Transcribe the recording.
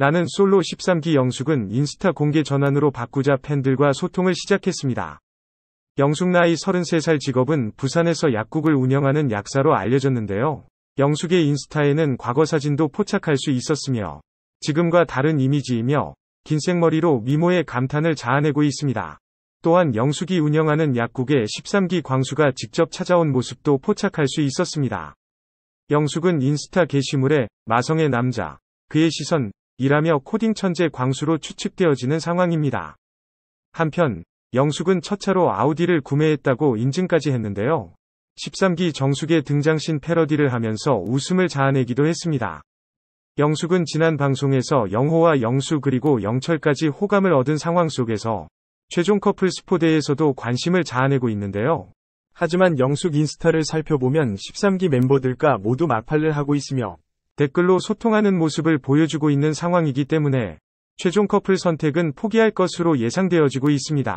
나는 솔로 13기 영숙은 인스타 공개 전환으로 바꾸자 팬들과 소통을 시작했습니다. 영숙 나이 33살 직업은 부산에서 약국을 운영하는 약사로 알려졌는데요. 영숙의 인스타에는 과거 사진도 포착할 수 있었으며 지금과 다른 이미지이며 긴 생머리로 미모의 감탄을 자아내고 있습니다. 또한 영숙이 운영하는 약국에 13기 광수가 직접 찾아온 모습도 포착할 수 있었습니다. 영숙은 인스타 게시물에 마성의 남자, 그의 시선, 이라며 코딩 천재 광수로 추측되어지는 상황입니다. 한편 영숙은 첫차로 아우디를 구매했다고 인증까지 했는데요. 13기 정숙의 등장신 패러디를 하면서 웃음을 자아내기도 했습니다. 영숙은 지난 방송에서 영호와 영수 그리고 영철까지 호감을 얻은 상황 속에서 최종 커플 스포대에서도 관심을 자아내고 있는데요. 하지만 영숙 인스타를 살펴보면 13기 멤버들과 모두 마팔을 하고 있으며 댓글로 소통하는 모습을 보여주고 있는 상황이기 때문에 최종 커플 선택은 포기할 것으로 예상되어지고 있습니다.